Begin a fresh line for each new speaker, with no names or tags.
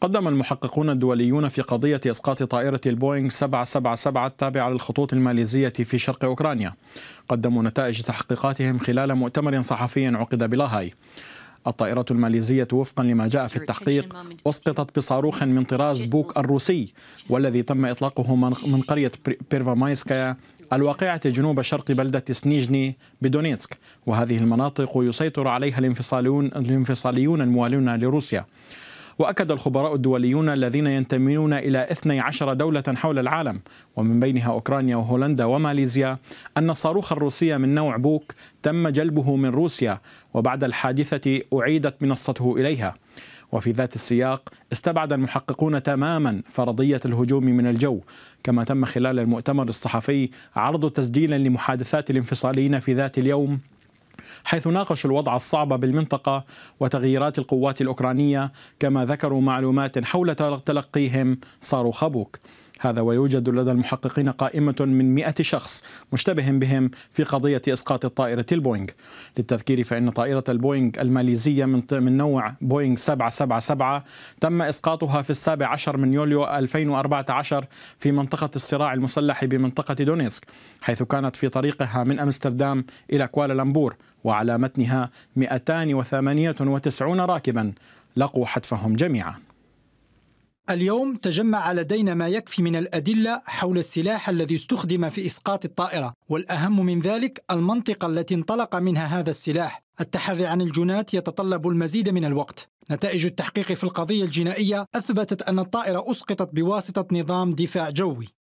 قدم المحققون الدوليون في قضية إسقاط طائرة البوينغ 777 التابعة للخطوط الماليزية في شرق أوكرانيا قدموا نتائج تحقيقاتهم خلال مؤتمر صحفي عقد بلاهاي الطائرة الماليزية وفقا لما جاء في التحقيق أسقطت بصاروخ من طراز بوك الروسي والذي تم إطلاقه من قرية بيرفامايسكايا الواقعة جنوب شرق بلدة سنيجني بدونيتسك وهذه المناطق يسيطر عليها الانفصاليون الانفصاليون الموالون لروسيا وأكد الخبراء الدوليون الذين ينتمون إلى 12 دولة حول العالم ومن بينها أوكرانيا وهولندا وماليزيا أن الصاروخ الروسي من نوع بوك تم جلبه من روسيا وبعد الحادثة أعيدت منصته إليها وفي ذات السياق استبعد المحققون تماما فرضية الهجوم من الجو كما تم خلال المؤتمر الصحفي عرض تسجيل لمحادثات الانفصاليين في ذات اليوم حيث ناقشوا الوضع الصعب بالمنطقة وتغييرات القوات الأوكرانية كما ذكروا معلومات حول تلقيهم صاروخ بوك هذا ويوجد لدى المحققين قائمة من 100 شخص مشتبه بهم في قضية إسقاط الطائرة البوينغ للتذكير فإن طائرة البوينغ الماليزية من, من نوع بوينغ 777 تم إسقاطها في السابع عشر من يوليو 2014 في منطقة الصراع المسلح بمنطقة دونيسك حيث كانت في طريقها من أمستردام إلى كوالالمبور وعلى متنها 298 راكبا لقوا حتفهم جميعا
اليوم تجمع لدينا ما يكفي من الأدلة حول السلاح الذي استخدم في إسقاط الطائرة والأهم من ذلك المنطقة التي انطلق منها هذا السلاح التحري عن الجنات يتطلب المزيد من الوقت نتائج التحقيق في القضية الجنائية أثبتت أن الطائرة أسقطت بواسطة نظام دفاع جوي